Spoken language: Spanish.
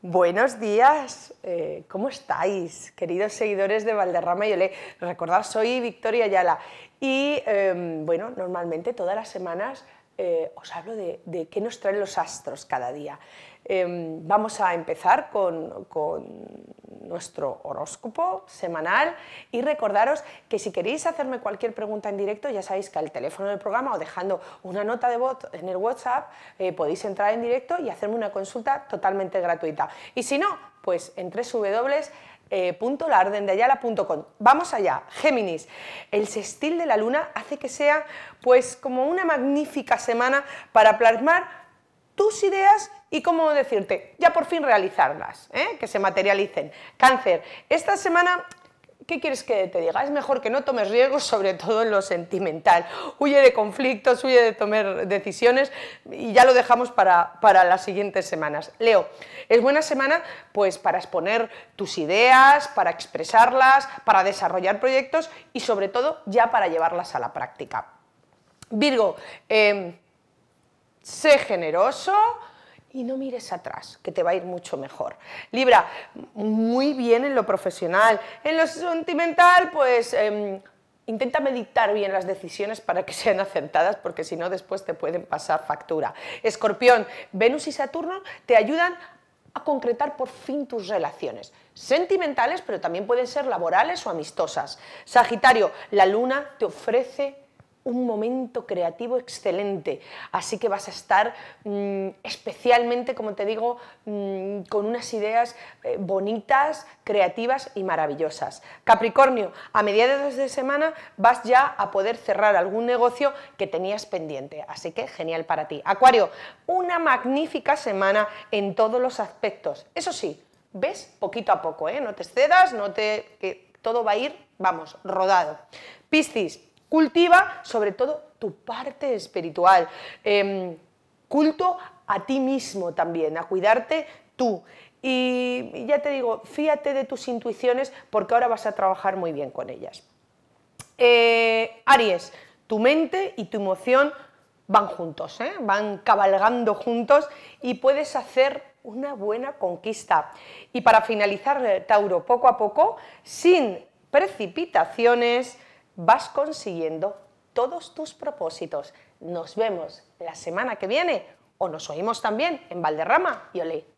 Buenos días, eh, ¿cómo estáis, queridos seguidores de Valderrama y Olé? Recordad, soy Victoria Ayala y, em, bueno, normalmente todas las semanas eh, os hablo de, qué nos traen los astros cada día. Em, vamos a empezar con, nuestro horóscopo semanal y recordaros que si queréis hacerme cualquier pregunta en directo, ya sabéis que al teléfono del programa o dejando una nota de voz en el WhatsApp eh, podéis entrar en directo y hacerme una consulta totalmente gratuita. Y si no, pues en www eh, Vamos allá, Géminis. El sextil de la luna hace que sea pues como una magnífica semana para plasmar tus ideas y cómo decirte, ya por fin realizarlas, ¿eh? que se materialicen. Cáncer, esta semana ¿Qué quieres que te diga? Es mejor que no tomes riesgos, sobre todo en lo sentimental. Huye de conflictos, huye de tomar decisiones y ya lo dejamos para, las siguientes semanas. Leo, es buena semana pues para exponer tus ideas, para expresarlas, para desarrollar proyectos y sobre todo ya para llevarlas a la práctica. Virgo, eh, sé generoso, y no mires atrás, que te va a ir mucho mejor. Libra, muy bien en lo profesional. En lo sentimental, pues... Em, intenta meditar bien las decisiones para que sean acertadas, porque si no después te pueden pasar factura. Escorpión, Venus y Saturno te ayudan a concretar por fin tus relaciones, sentimentales, pero también pueden ser laborales o amistosas. Sagitario, la luna te ofrece un momento creativo excelente. Así que vas a estar mm, especialmente, como te digo, mm, con unas ideas eh, bonitas, creativas y maravillosas. Capricornio, a mediados de semana vas ya a poder cerrar algún negocio que tenías pendiente. Así que genial para ti. Acuario, una magnífica semana en todos los aspectos. Eso sí, ves poquito a poco, ¿eh? no te cedas, no te... que todo va a ir, vamos, rodado. Piscis, Cultiva sobre todo tu parte espiritual. Em, culto a ti mismo también, a cuidarte tú. Y ya te digo, fíate de tus intuiciones porque ahora vas a trabajar muy bien con ellas. Eh, Aries, tu mente y tu emoción van juntos, ¿eh? van cabalgando juntos y puedes hacer una buena conquista. Y para finalizar, eh, Tauro, poco a poco, sin precipitaciones, vas consiguiendo todos tus propósitos. Nos vemos la semana que viene o nos oímos también en Valderrama y Olé.